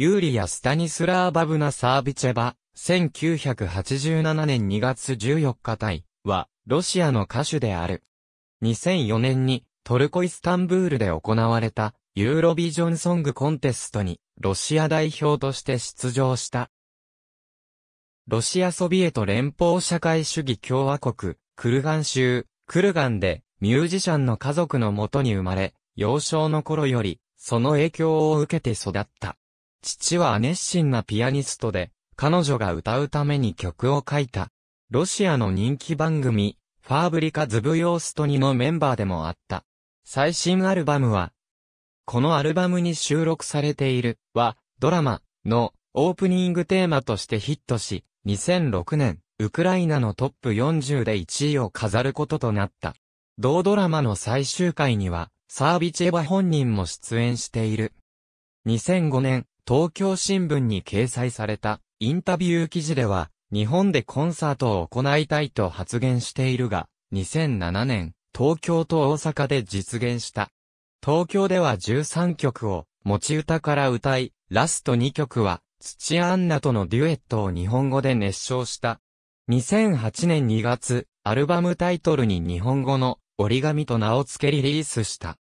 ユーリア・スタニスラーバブナ・サービチェバ、1987年2月14日対は、ロシアの歌手である。2004年に、トルコイスタンブールで行われた、ユーロビジョンソングコンテストに、ロシア代表として出場した。ロシアソビエト連邦社会主義共和国、クルガン州、クルガンで、ミュージシャンの家族のもとに生まれ、幼少の頃より、その影響を受けて育った。父は熱心なピアニストで、彼女が歌うために曲を書いた。ロシアの人気番組、ファーブリカ・ズブヨーストニのメンバーでもあった。最新アルバムは、このアルバムに収録されている、は、ドラマ、の、オープニングテーマとしてヒットし、2006年、ウクライナのトップ40で1位を飾ることとなった。同ドラマの最終回には、サービチェバ本人も出演している。2005年、東京新聞に掲載されたインタビュー記事では、日本でコンサートを行いたいと発言しているが、2007年、東京と大阪で実現した。東京では13曲を持ち歌から歌い、ラスト2曲は土屋アンナとのデュエットを日本語で熱唱した。2008年2月、アルバムタイトルに日本語の折り紙と名を付けリリースした。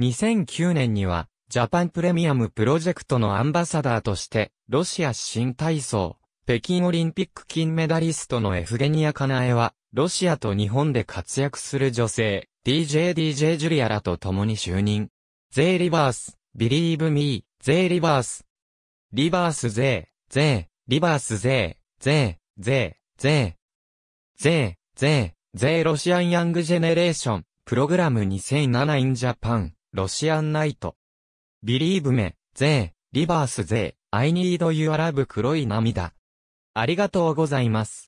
2009年にはジャパンプレミアムプロジェクトのアンバサダーとして、ロシア新体操、北京オリンピック金メダリストのエフゲニア・カナエは、ロシアと日本で活躍する女性、DJDJ ジュリアらと共に就任。ゼリバース、ビリーブミー、ゼリバース。リバースゼー、ゼー、リバースゼー、ゼー、ゼー、ゼー。ゼー、ゼー、ゼーロシアンヤングジェネレーション、プログラム2007 in Japan、ロシアンナイト。Believe me, they, reverse they, I need you arab 黒い涙。ありがとうございます。